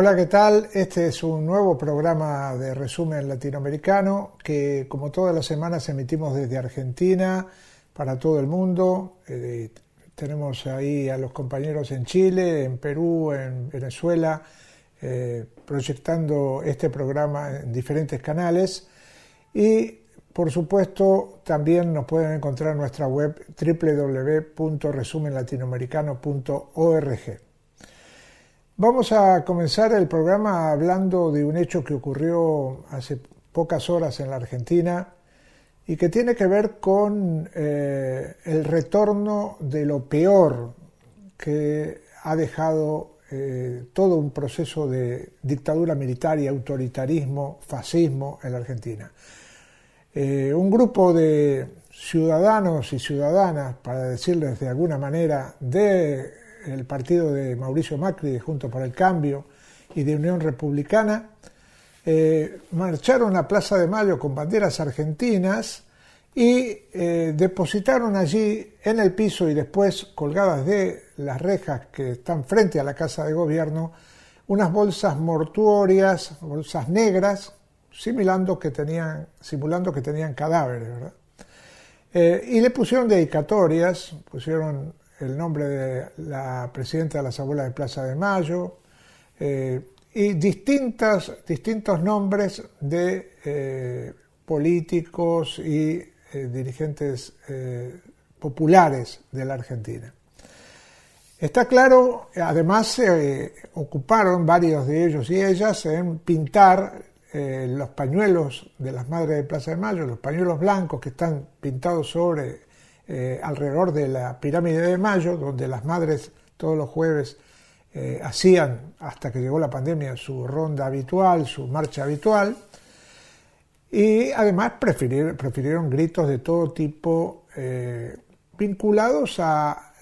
Hola, ¿qué tal? Este es un nuevo programa de resumen latinoamericano que como todas las semanas emitimos desde Argentina para todo el mundo. Eh, tenemos ahí a los compañeros en Chile, en Perú, en Venezuela, eh, proyectando este programa en diferentes canales. Y por supuesto también nos pueden encontrar en nuestra web www.resumenlatinoamericano.org. Vamos a comenzar el programa hablando de un hecho que ocurrió hace pocas horas en la Argentina y que tiene que ver con eh, el retorno de lo peor que ha dejado eh, todo un proceso de dictadura militar y autoritarismo, fascismo en la Argentina. Eh, un grupo de ciudadanos y ciudadanas, para decirles de alguna manera, de el partido de Mauricio Macri, de Junto por el Cambio y de Unión Republicana, eh, marcharon a Plaza de Mayo con banderas argentinas y eh, depositaron allí en el piso y después colgadas de las rejas que están frente a la Casa de Gobierno unas bolsas mortuorias, bolsas negras, simulando que tenían, simulando que tenían cadáveres, ¿verdad? Eh, y le pusieron dedicatorias, pusieron el nombre de la presidenta de las abuelas de Plaza de Mayo, eh, y distintos nombres de eh, políticos y eh, dirigentes populares de la Argentina. Está claro, además se ocuparon varios de ellos y ellas en pintar los pañuelos de las madres de Plaza de Mayo, los pañuelos blancos que están pintados sobre eh, alrededor de la pirámide de Mayo, donde las madres todos los jueves eh, hacían, hasta que llegó la pandemia, su ronda habitual, su marcha habitual, y además prefirieron gritos de todo tipo eh, vinculados a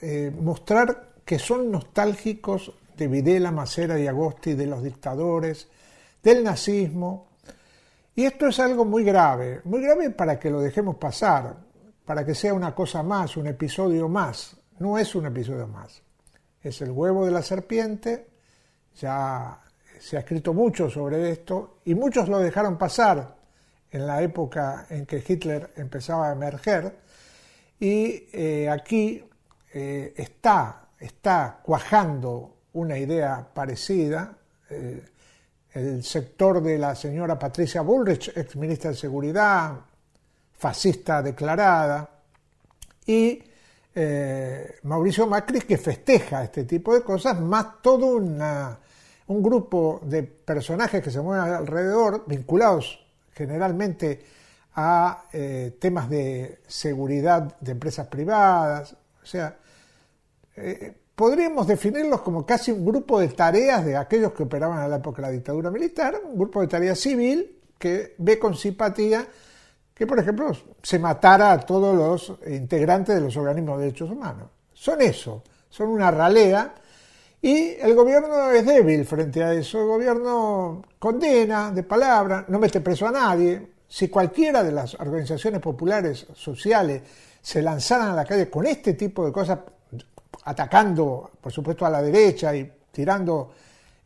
mostrar que son nostálgicos de Videla, Macera y Agosti, de los dictadores, del nazismo. Y esto es algo muy grave, muy grave para que lo dejemos pasar para que sea una cosa más, un episodio más. No es un episodio más. Es el huevo de la serpiente. Ya se ha escrito mucho sobre esto y muchos lo dejaron pasar en la época en que Hitler empezaba a emerger. Y eh, aquí eh, está, está cuajando una idea parecida. Eh, el sector de la señora Patricia Bullrich, ex ministra de Seguridad, fascista declarada, y eh, Mauricio Macri que festeja este tipo de cosas, más todo un grupo de personajes que se mueven alrededor, vinculados generalmente a eh, temas de seguridad de empresas privadas, o sea, eh, podríamos definirlos como casi un grupo de tareas de aquellos que operaban a la época de la dictadura militar, un grupo de tareas civil que ve con simpatía que, por ejemplo, se matara a todos los integrantes de los organismos de derechos humanos. Son eso, son una ralea y el gobierno es débil frente a eso. El gobierno condena de palabra, no mete preso a nadie. Si cualquiera de las organizaciones populares sociales se lanzaran a la calle con este tipo de cosas, atacando, por supuesto, a la derecha y tirando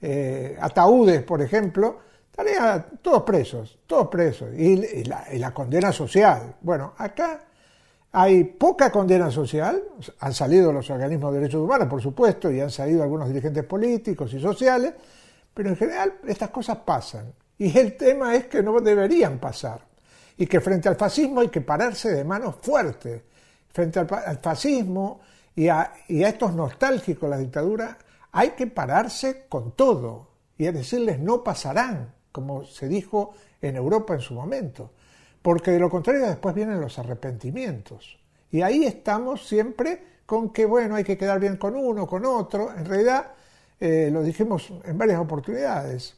eh, ataúdes, por ejemplo, todos presos, todos presos. Y, la, condena social. Bueno, acá hay poca condena social, han salido los organismos de derechos humanos, por supuesto, y han salido algunos dirigentes políticos y sociales, pero en general estas cosas pasan. Y el tema es que no deberían pasar. Y que frente al fascismo hay que pararse de manos fuertes. Frente al, fascismo y a, estos nostálgicos de la dictadura, hay que pararse con todo y a decirles no pasarán como se dijo en Europa en su momento, porque de lo contrario después vienen los arrepentimientos. Y ahí estamos siempre con que, bueno, hay que quedar bien con uno, con otro. En realidad, eh, lo dijimos en varias oportunidades,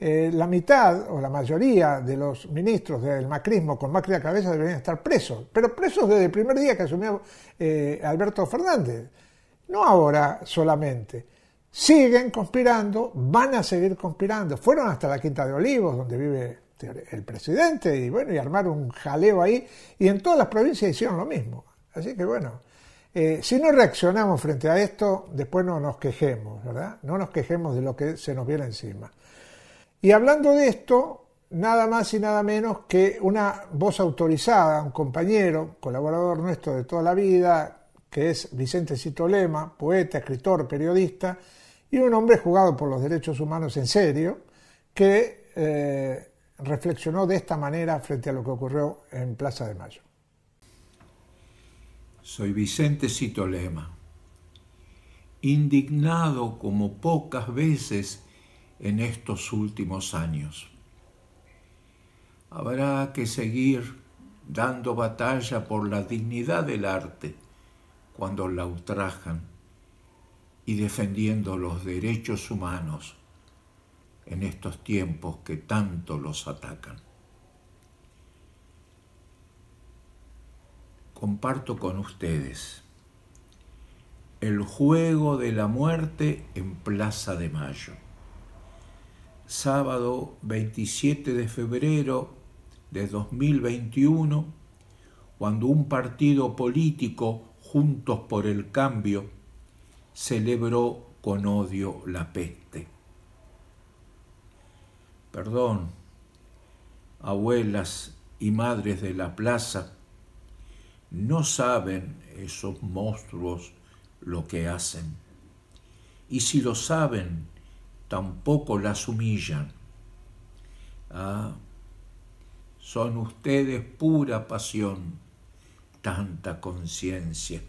eh, la mitad o la mayoría de los ministros del macrismo con Macri a cabeza deberían estar presos, pero presos desde el primer día que asumió eh, Alberto Fernández, no ahora solamente siguen conspirando, van a seguir conspirando. Fueron hasta la Quinta de Olivos, donde vive este, el presidente, y bueno, y armaron un jaleo ahí, y en todas las provincias hicieron lo mismo. Así que bueno, eh, si no reaccionamos frente a esto, después no nos quejemos, ¿verdad? No nos quejemos de lo que se nos viene encima. Y hablando de esto, nada más y nada menos que una voz autorizada, un compañero, colaborador nuestro de toda la vida, que es Vicente Citolema, poeta, escritor, periodista, y un hombre jugado por los derechos humanos en serio, que eh, reflexionó de esta manera frente a lo que ocurrió en Plaza de Mayo. Soy Vicente Citolema, indignado como pocas veces en estos últimos años. Habrá que seguir dando batalla por la dignidad del arte cuando la ultrajan y defendiendo los derechos humanos en estos tiempos que tanto los atacan. Comparto con ustedes el juego de la muerte en Plaza de Mayo. Sábado 27 de febrero de 2021, cuando un partido político Juntos por el Cambio, celebró con odio la peste. Perdón, abuelas y madres de la plaza, no saben esos monstruos lo que hacen. Y si lo saben, tampoco las humillan. Ah, son ustedes pura pasión tanta conciencia.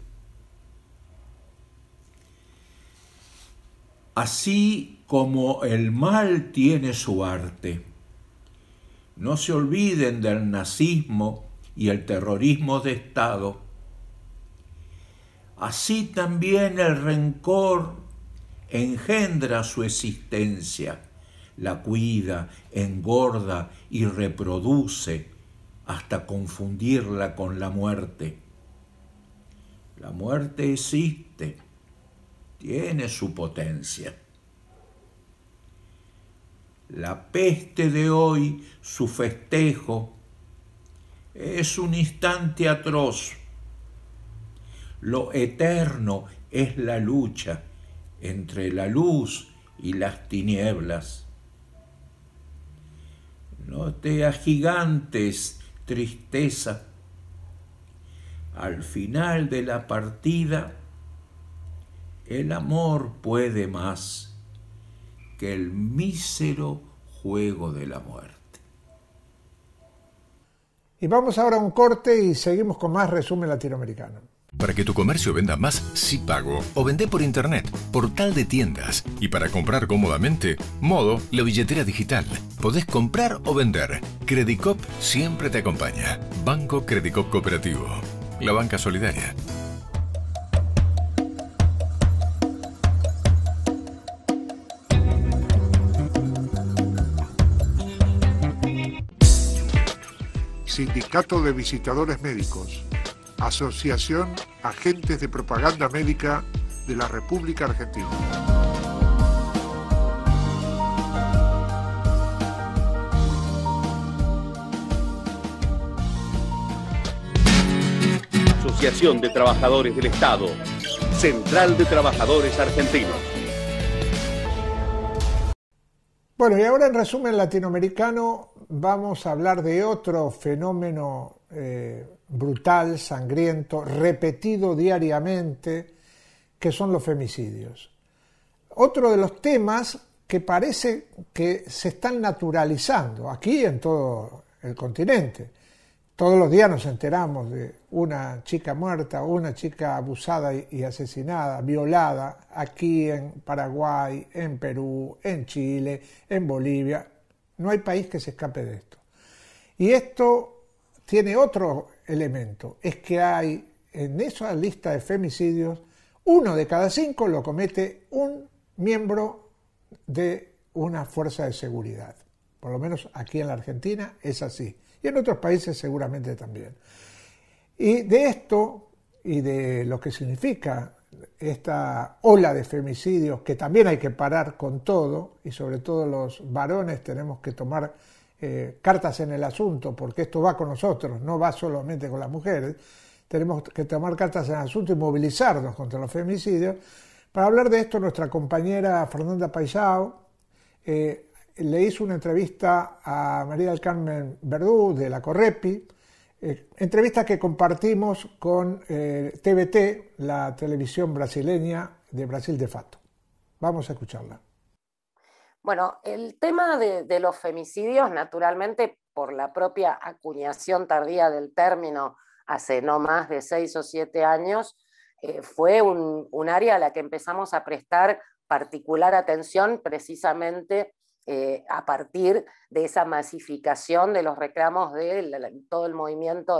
Así como el mal tiene su arte, no se olviden del nazismo y el terrorismo de Estado. Así también el rencor engendra su existencia, la cuida, engorda y reproduce hasta confundirla con la muerte. La muerte existe, tiene su potencia. La peste de hoy, su festejo, es un instante atroz. Lo eterno es la lucha entre la luz y las tinieblas. No te gigantes, tristeza. Al final de la partida, el amor puede más que el mísero juego de la muerte. Y vamos ahora a un corte y seguimos con más resumen latinoamericano. Para que tu comercio venda más, si pago o vende por internet, portal de tiendas y para comprar cómodamente, Modo, la billetera digital. Podés comprar o vender. Credicop siempre te acompaña. Banco Credicop Cooperativo. La banca solidaria. Sindicato de Visitadores Médicos. Asociación Agentes de Propaganda Médica de la República Argentina. Asociación de Trabajadores del Estado, Central de Trabajadores Argentinos. Bueno, y ahora en resumen latinoamericano vamos a hablar de otro fenómeno eh, brutal, sangriento, repetido diariamente, que son los femicidios. Otro de los temas que parece que se están naturalizando aquí en todo el continente. Todos los días nos enteramos de una chica muerta, una chica abusada y asesinada, violada, aquí en Paraguay, en Perú, en Chile, en Bolivia. No hay país que se escape de esto. Y esto tiene otro elemento, es que hay en esa lista de femicidios, uno de cada cinco lo comete un miembro de una fuerza de seguridad. Por lo menos aquí en la Argentina es así. Y en otros países seguramente también. Y de esto y de lo que significa esta ola de femicidios, que también hay que parar con todo, y sobre todo los varones tenemos que tomar eh, cartas en el asunto, porque esto va con nosotros, no va solamente con las mujeres, tenemos que tomar cartas en el asunto y movilizarnos contra los femicidios. Para hablar de esto, nuestra compañera Fernanda Paisao eh, le hizo una entrevista a María del Carmen Verdú de la Correpi, eh, entrevista que compartimos con TVT, la televisión brasileña de Brasil de Fato. Vamos a escucharla. Bueno, el tema de, los femicidios, naturalmente, por la propia acuñación tardía del término hace no más de seis o siete años, eh, fue un, área a la que empezamos a prestar particular atención precisamente eh, a partir de esa masificación de los reclamos de todo el movimiento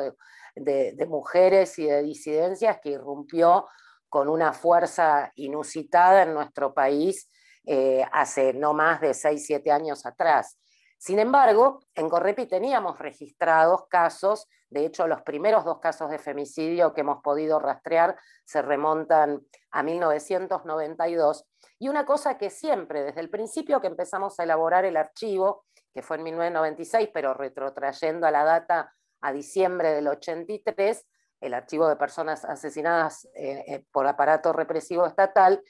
de, mujeres y de disidencias que irrumpió con una fuerza inusitada en nuestro país eh, hace no más de 6, 7 años atrás. Sin embargo, en Correpi teníamos registrados casos, de hecho los primeros dos casos de femicidio que hemos podido rastrear se remontan a 1992, y una cosa que siempre, desde el principio que empezamos a elaborar el archivo, que fue en 1996, pero retrotrayendo a la data a diciembre del 83, el archivo de personas asesinadas eh, eh, por aparato represivo estatal,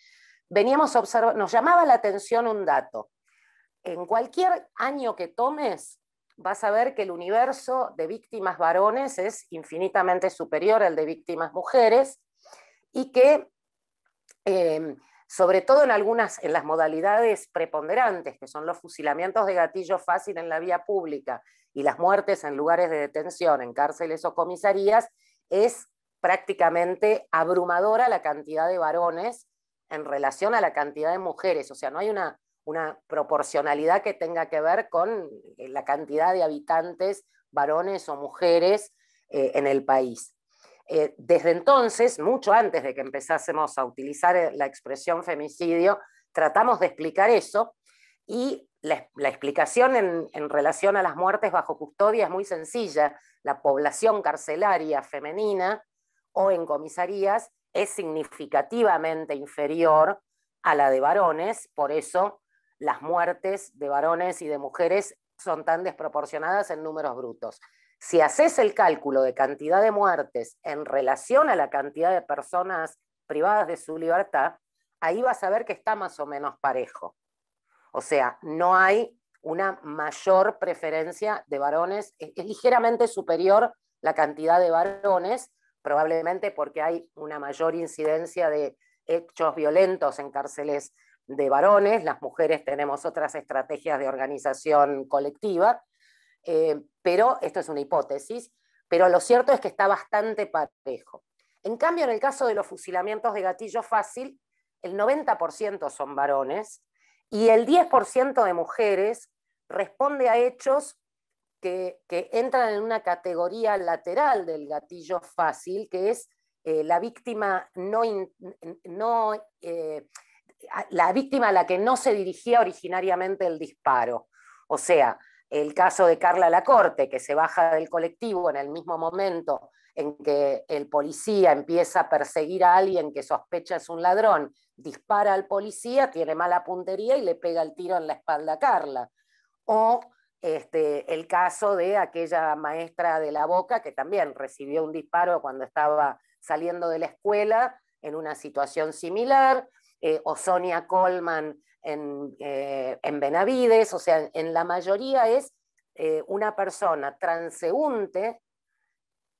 nos llamaba la atención un dato. En cualquier año que tomes, vas a ver que el universo de víctimas varones es infinitamente superior al de víctimas mujeres y que, em, sobre todo en algunas, en las modalidades preponderantes, que son los fusilamientos de gatillo fácil en la vía pública y las muertes en lugares de detención, en cárceles o comisarías, es prácticamente abrumadora la cantidad de varones en relación a la cantidad de mujeres, o sea, no hay una, proporcionalidad que tenga que ver con eh, la cantidad de habitantes, varones o mujeres eh, en el país. Eh, desde entonces, mucho antes de que empezásemos a utilizar la expresión femicidio, tratamos de explicar eso y la, explicación en, en, relación a las muertes bajo custodia es muy sencilla. La población carcelaria femenina o en comisarías es significativamente inferior a la de varones, por eso las muertes de varones y de mujeres son tan desproporcionadas en números brutos. Si haces el cálculo de cantidad de muertes en relación a la cantidad de personas privadas de su libertad, ahí vas a ver que está más o menos parejo. O sea, no hay una mayor preferencia de varones, es, ligeramente superior la cantidad de varones probablemente porque hay una mayor incidencia de hechos violentos en cárceles de varones, las mujeres tenemos otras estrategias de organización colectiva, eh, pero esto es una hipótesis, pero lo cierto es que está bastante parejo. En cambio, en el caso de los fusilamientos de gatillo fácil, el 90% son varones y el 10% de mujeres responde a hechos que, entran en una categoría lateral del gatillo fácil, que es eh, la víctima no, eh, la víctima a la que no se dirigía originariamente el disparo. O sea, el caso de Carla Lacorte, que se baja del colectivo en el mismo momento en que el policía empieza a perseguir a alguien que sospecha es un ladrón, dispara al policía, tiene mala puntería y le pega el tiro en la espalda a Carla. O este, el caso de aquella maestra de la boca que también recibió un disparo cuando estaba saliendo de la escuela en una situación similar, eh, o Sonia Coleman en, eh, en, Benavides, o sea, en, la mayoría es eh, una persona transeúnte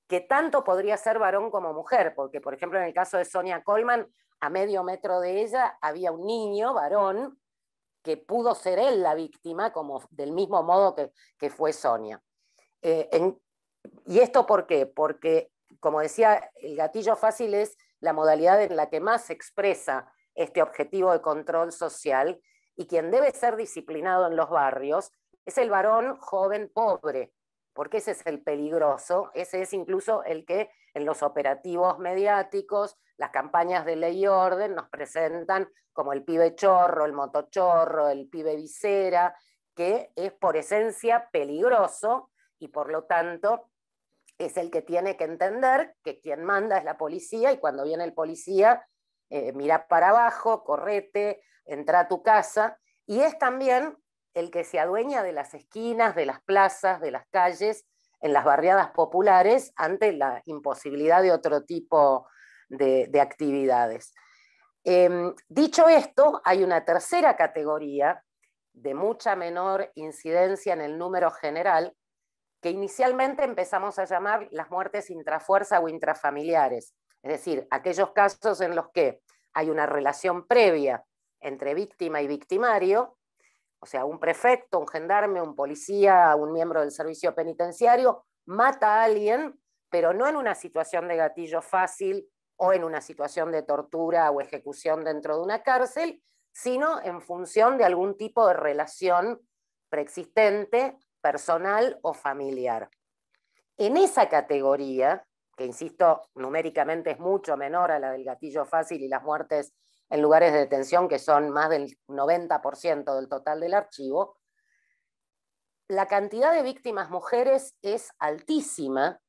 que tanto podría ser varón como mujer, porque por ejemplo en el caso de Sonia Coleman, a medio metro de ella había un niño varón que pudo ser él la víctima, como del mismo modo que, fue Sonia. Eh, ¿Y esto por qué? Porque, como decía, el gatillo fácil es la modalidad en la que más se expresa este objetivo de control social y quien debe ser disciplinado en los barrios es el varón joven pobre, porque ese es el peligroso, ese es incluso el que en los operativos mediáticos, las campañas de ley y orden nos presentan como el pibe chorro, el motochorro, el pibe visera, que es por esencia peligroso y por lo tanto es el que tiene que entender que quien manda es la policía y cuando viene el policía, eh, mira para abajo, correte, entra a tu casa. Y es también el que se adueña de las esquinas, de las plazas, de las calles, en las barriadas populares, ante la imposibilidad de otro tipo de, actividades. Em, dicho esto, hay una tercera categoría de mucha menor incidencia en el número general, que inicialmente empezamos a llamar las muertes intrafuerza o intrafamiliares, es decir, aquellos casos en los que hay una relación previa entre víctima y victimario, o sea, un prefecto, un gendarme, un policía, un miembro del servicio penitenciario, mata a alguien, pero no en una situación de gatillo fácil o en una situación de tortura o ejecución dentro de una cárcel, sino en función de algún tipo de relación preexistente, personal o familiar. En esa categoría, que insisto, numéricamente es mucho menor a la del gatillo fácil y las muertes en lugares de detención que son más del 90% del total del archivo, la cantidad de víctimas mujeres es altísima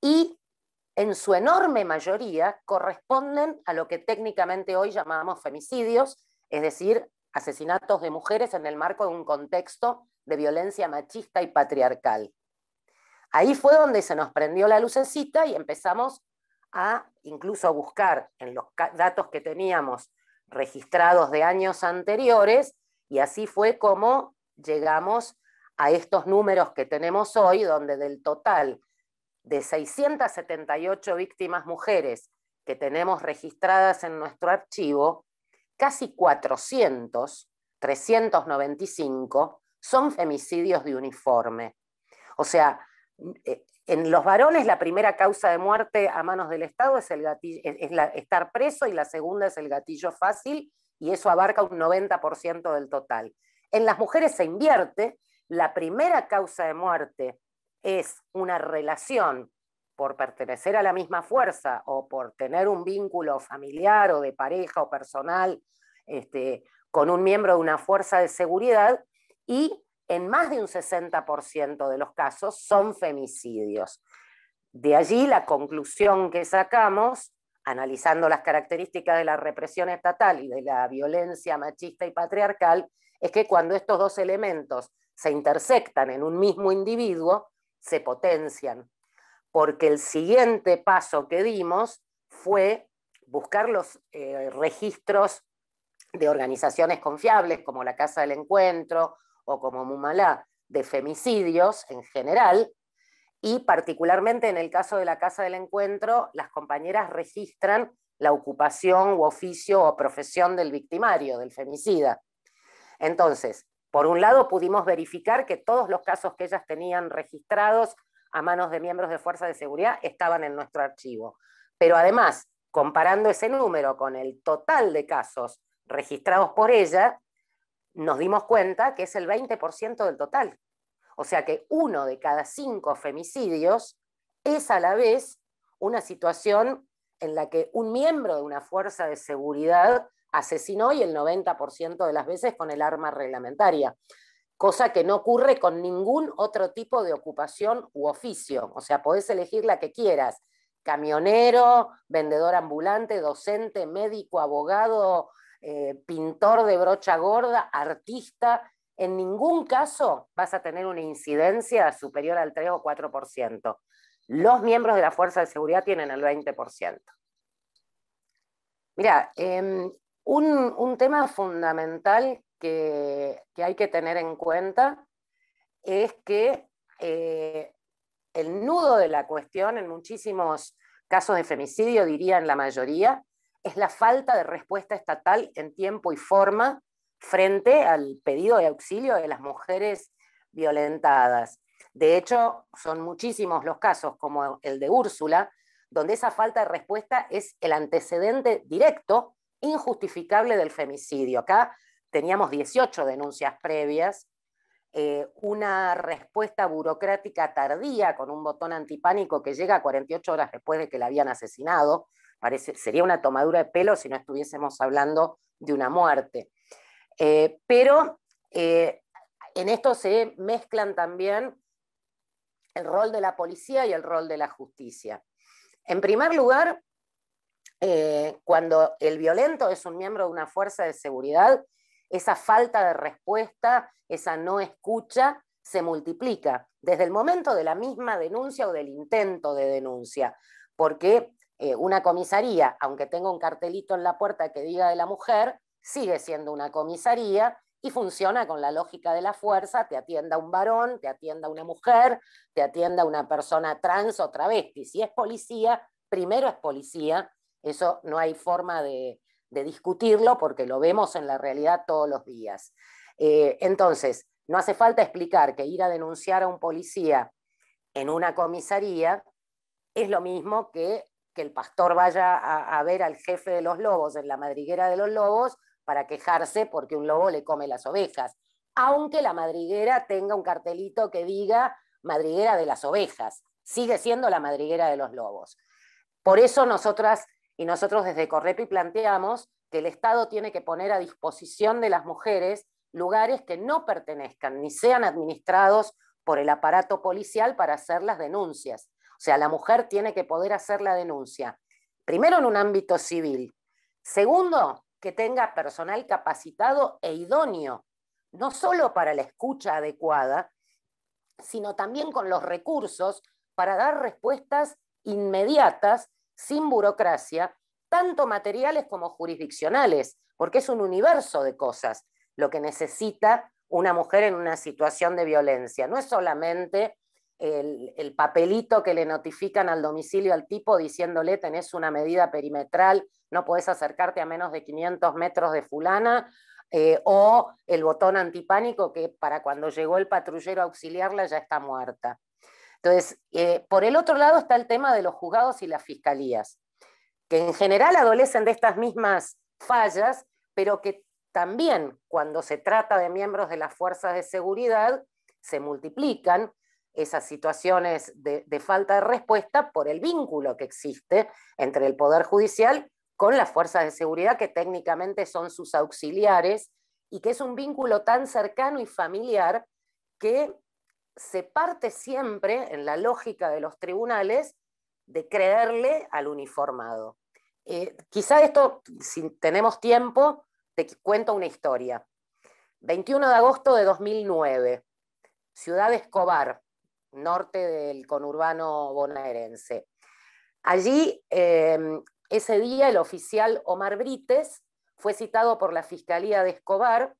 y en su enorme mayoría corresponden a lo que técnicamente hoy llamamos femicidios, es decir, asesinatos de mujeres en el marco de un contexto de violencia machista y patriarcal. Ahí fue donde se nos prendió la lucecita y empezamos a incluso a buscar en los datos que teníamos registrados de años anteriores, y así fue como llegamos a estos números que tenemos hoy, donde del total de 678 víctimas mujeres que tenemos registradas en nuestro archivo, casi 400, 395, son femicidios de uniforme. O sea, eh, en los varones la primera causa de muerte a manos del Estado es, el gatillo, es estar preso y la segunda es el gatillo fácil y eso abarca un 90% del total. En las mujeres se invierte, la primera causa de muerte es una relación por pertenecer a la misma fuerza o por tener un vínculo familiar o de pareja o personal este, con un miembro de una fuerza de seguridad y en más de un 60% de los casos son femicidios. De allí la conclusión que sacamos, analizando las características de la represión estatal y de la violencia machista y patriarcal, es que cuando estos dos elementos se intersectan en un mismo individuo, se potencian. Porque el siguiente paso que dimos fue buscar los eh, registros de organizaciones confiables como la Casa del Encuentro o como Mumalá de femicidios en general, y particularmente en el caso de la Casa del Encuentro, las compañeras registran la ocupación u oficio o profesión del victimario, del femicida. Entonces, por un lado, pudimos verificar que todos los casos que ellas tenían registrados a manos de miembros de Fuerza de seguridad estaban en nuestro archivo. Pero además, comparando ese número con el total de casos registrados por ella, nos dimos cuenta que es el 20% del total. O sea que uno de cada cinco femicidios es a la vez una situación en la que un miembro de una fuerza de seguridad asesinó y el 90% de las veces con el arma reglamentaria, cosa que no ocurre con ningún otro tipo de ocupación u oficio. O sea, podés elegir la que quieras, camionero, vendedor ambulante, docente, médico, abogado, eh, pintor de brocha gorda, artista, en ningún caso vas a tener una incidencia superior al 3 o 4%. Los miembros de la Fuerza de Seguridad tienen el 20%. Mira, em, un, tema fundamental que, hay que tener en cuenta es que eh, el nudo de la cuestión en muchísimos casos de femicidio, diría en la mayoría, es la falta de respuesta estatal en tiempo y forma frente al pedido de auxilio de las mujeres violentadas. De hecho, son muchísimos los casos, como el de Úrsula, donde esa falta de respuesta es el antecedente directo, injustificable del femicidio. Acá teníamos 18 denuncias previas, eh, una respuesta burocrática tardía con un botón antipánico que llega 48 horas después de que la habían asesinado, sería una tomadura de pelo si no estuviésemos hablando de una muerte. Eh, pero eh, en esto se mezclan también el rol de la policía y el rol de la justicia. En primer lugar, eh, cuando el violento es un miembro de una fuerza de seguridad, esa falta de respuesta, esa no escucha, se multiplica desde el momento de la misma denuncia o del intento de denuncia, porque eh, una comisaría, aunque tenga un cartelito en la puerta que diga de la mujer, sigue siendo una comisaría y funciona con la lógica de la fuerza, te atienda un varón, te atienda una mujer, te atienda una persona trans o travesti. Si es policía, primero es policía, eso no hay forma de, discutirlo porque lo vemos en la realidad todos los días. Eh, entonces, no hace falta explicar que ir a denunciar a un policía en una comisaría es lo mismo que que el pastor vaya a, ver al jefe de los lobos en la madriguera de los lobos para quejarse porque un lobo le come las ovejas, aunque la madriguera tenga un cartelito que diga madriguera de las ovejas, sigue siendo la madriguera de los lobos. Por eso nosotras y nosotros desde Correpi planteamos que el Estado tiene que poner a disposición de las mujeres lugares que no pertenezcan ni sean administrados por el aparato policial para hacer las denuncias o sea, la mujer tiene que poder hacer la denuncia, primero en un ámbito civil, segundo, que tenga personal capacitado e idóneo, no solo para la escucha adecuada, sino también con los recursos para dar respuestas inmediatas, sin burocracia, tanto materiales como jurisdiccionales, porque es un universo de cosas lo que necesita una mujer en una situación de violencia. No es solamente el, papelito que le notifican al domicilio al tipo diciéndole tenés una medida perimetral, no podés acercarte a menos de 500 metros de fulana, eh, o el botón antipánico que para cuando llegó el patrullero a auxiliarla ya está muerta. Entonces, eh, por el otro lado está el tema de los juzgados y las fiscalías, que en general adolecen de estas mismas fallas, pero que también cuando se trata de miembros de las fuerzas de seguridad se multiplican esas situaciones de, falta de respuesta por el vínculo que existe entre el Poder Judicial con las fuerzas de seguridad, que técnicamente son sus auxiliares, y que es un vínculo tan cercano y familiar que se parte siempre en la lógica de los tribunales de creerle al uniformado. Eh, quizá esto, si tenemos tiempo, te cuento una historia. 21 de agosto de 2009, Ciudad Escobar, norte del conurbano bonaerense. Allí, em, ese día, el oficial Omar Brites fue citado por la Fiscalía de Escobar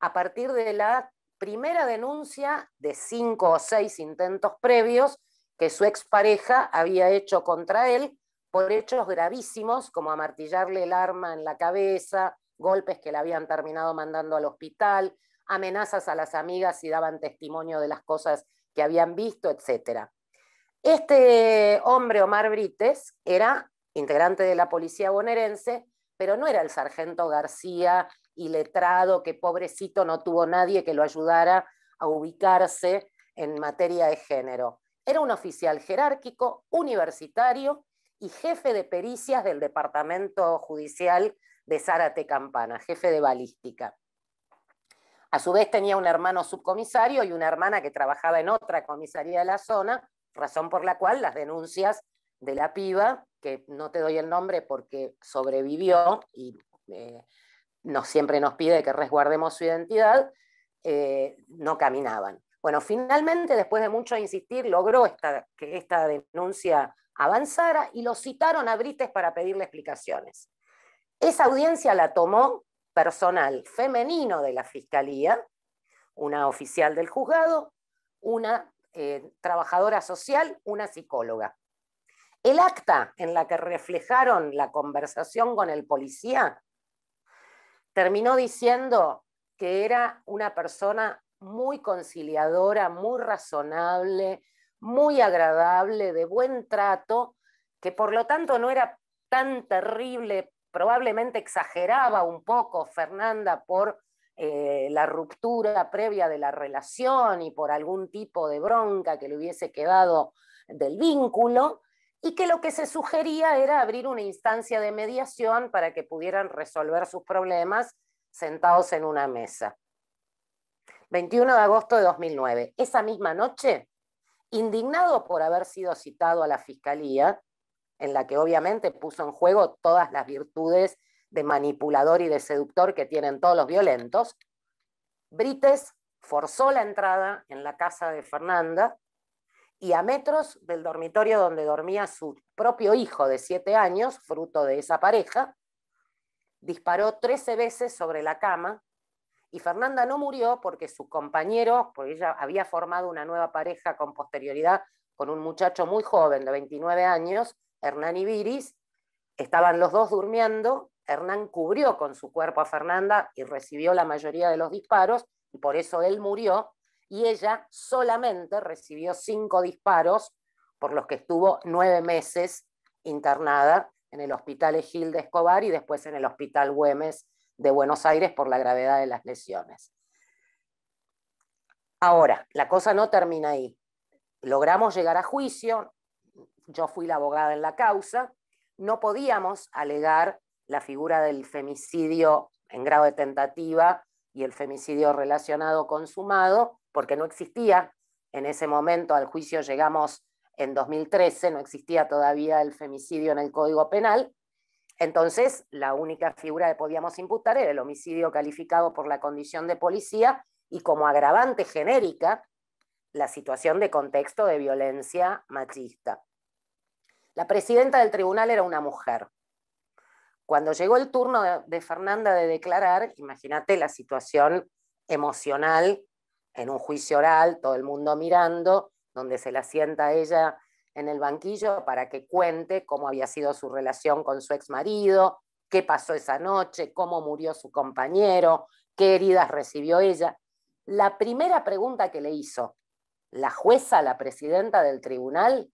a partir de la primera denuncia de cinco o seis intentos previos que su expareja había hecho contra él por hechos gravísimos, como amartillarle el arma en la cabeza, golpes que le habían terminado mandando al hospital, amenazas a las amigas si daban testimonio de las cosas que habían visto, etc. Este hombre, Omar Brites, era integrante de la policía bonaerense, pero no era el sargento García y letrado que pobrecito no tuvo nadie que lo ayudara a ubicarse en materia de género. Era un oficial jerárquico, universitario y jefe de pericias del Departamento Judicial de Zárate Campana, jefe de balística. A su vez tenía un hermano subcomisario y una hermana que trabajaba en otra comisaría de la zona, razón por la cual las denuncias de la piba, que no te doy el nombre porque sobrevivió y eh, no, siempre nos pide que resguardemos su identidad, eh, no caminaban. Bueno, finalmente, después de mucho insistir, logró que esta denuncia avanzara y lo citaron a Brites para pedirle explicaciones. Esa audiencia la tomó personal femenino de la Fiscalía, una oficial del juzgado, una eh, trabajadora social, una psicóloga. El acta en la que reflejaron la conversación con el policía terminó diciendo que era una persona muy conciliadora, muy razonable, muy agradable, de buen trato, que por lo tanto no era tan terrible probablemente exageraba un poco Fernanda por eh, la ruptura previa de la relación y por algún tipo de bronca que le hubiese quedado del vínculo, y que lo que se sugería era abrir una instancia de mediación para que pudieran resolver sus problemas sentados en una mesa. 21 de agosto de 2009. Esa misma noche, indignado por haber sido citado a la fiscalía, en la que obviamente puso en juego todas las virtudes de manipulador y de seductor que tienen todos los violentos, Brites forzó la entrada en la casa de Fernanda y a metros del dormitorio donde dormía su propio hijo de siete años, fruto de esa pareja, disparó 13 veces sobre la cama y Fernanda no murió porque su compañero, porque ella había formado una nueva pareja con posterioridad con un muchacho muy joven de 29 años, Hernán y Viris, estaban los dos durmiendo, Hernán cubrió con su cuerpo a Fernanda y recibió la mayoría de los disparos, y por eso él murió, y ella solamente recibió cinco disparos, por los que estuvo nueve meses internada en el Hospital Egil de Escobar y después en el Hospital Güemes de Buenos Aires por la gravedad de las lesiones. Ahora, la cosa no termina ahí. Logramos llegar a juicio, yo fui la abogada en la causa, no podíamos alegar la figura del femicidio en grado de tentativa y el femicidio relacionado consumado, porque no existía en ese momento, al juicio llegamos en 2013, no existía todavía el femicidio en el Código Penal, entonces la única figura que podíamos imputar era el homicidio calificado por la condición de policía y como agravante genérica la situación de contexto de violencia machista. La presidenta del tribunal era una mujer. Cuando llegó el turno de, Fernanda de declarar, imagínate la situación emocional en un juicio oral, todo el mundo mirando, donde se la sienta ella en el banquillo para que cuente cómo había sido su relación con su ex marido, qué pasó esa noche, cómo murió su compañero, qué heridas recibió ella. La primera pregunta que le hizo la jueza, la presidenta del tribunal,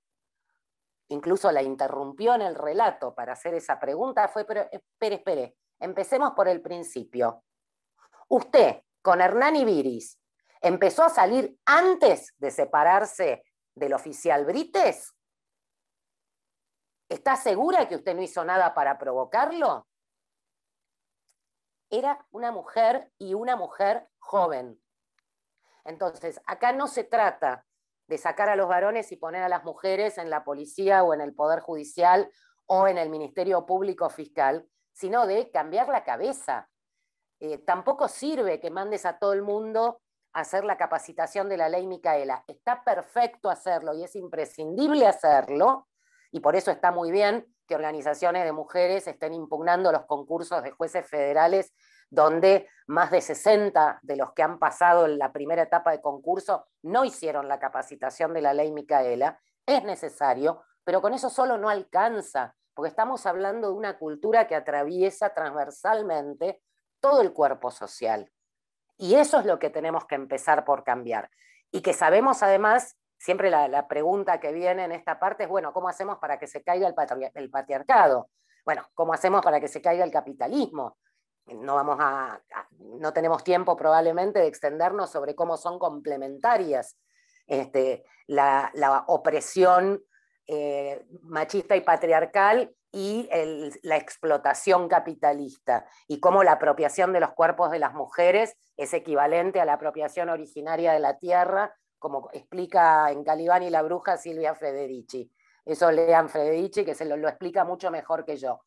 incluso la interrumpió en el relato para hacer esa pregunta, fue, pero eh, espere, espere, empecemos por el principio. Usted, con Hernán Ibiris, empezó a salir antes de separarse del oficial Brites. ¿Está segura que usted no hizo nada para provocarlo? Era una mujer y una mujer joven. Entonces, acá no se trata de sacar a los varones y poner a las mujeres en la policía o en el Poder Judicial o en el Ministerio Público Fiscal, sino de cambiar la cabeza. Eh, tampoco sirve que mandes a todo el mundo a hacer la capacitación de la ley Micaela. Está perfecto hacerlo y es imprescindible hacerlo, y por eso está muy bien que organizaciones de mujeres estén impugnando los concursos de jueces federales donde más de 60 de los que han pasado en la primera etapa de concurso no hicieron la capacitación de la ley Micaela. Es necesario, pero con eso solo no alcanza, porque estamos hablando de una cultura que atraviesa transversalmente todo el cuerpo social. Y eso es lo que tenemos que empezar por cambiar. Y que sabemos además, siempre la, pregunta que viene en esta parte es, bueno, ¿cómo hacemos para que se caiga el, el patriarcado? Bueno, ¿cómo hacemos para que se caiga el capitalismo? no vamos a, no tenemos tiempo probablemente de extendernos sobre cómo son complementarias este, la, opresión eh, machista y patriarcal y la explotación capitalista y cómo la apropiación de los cuerpos de las mujeres es equivalente a la apropiación originaria de la tierra, como explica en Calibán y la bruja Silvia Federici. Eso lean Federici, que se lo explica mucho mejor que yo.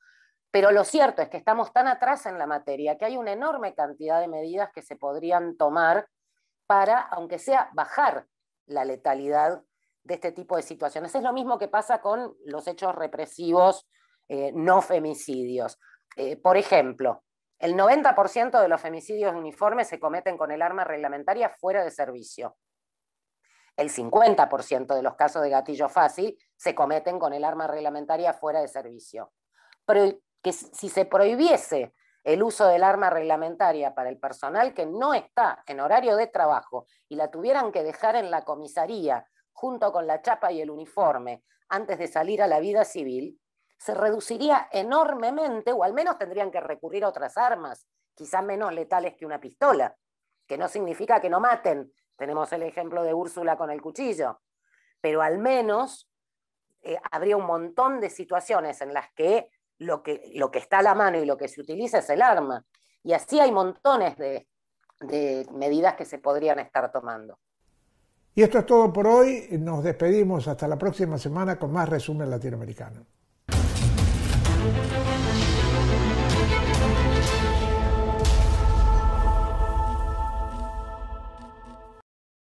Pero lo cierto es que estamos tan atrás en la materia que hay una enorme cantidad de medidas que se podrían tomar para, aunque sea, bajar la letalidad de este tipo de situaciones. Es lo mismo que pasa con los hechos represivos eh, no femicidios. Eh, por ejemplo, el 90% de los femicidios uniformes se cometen con el arma reglamentaria fuera de servicio. El 50% de los casos de gatillo fácil se cometen con el arma reglamentaria fuera de servicio. Pero que si se prohibiese el uso del arma reglamentaria para el personal que no está en horario de trabajo y la tuvieran que dejar en la comisaría junto con la chapa y el uniforme antes de salir a la vida civil, se reduciría enormemente, o al menos tendrían que recurrir a otras armas, quizás menos letales que una pistola, que no significa que no maten. Tenemos el ejemplo de Úrsula con el cuchillo, pero al menos eh, habría un montón de situaciones en las que lo que, lo que está a la mano y lo que se utiliza es el arma. Y así hay montones de, de medidas que se podrían estar tomando. Y esto es todo por hoy. Nos despedimos hasta la próxima semana con más resumen latinoamericano.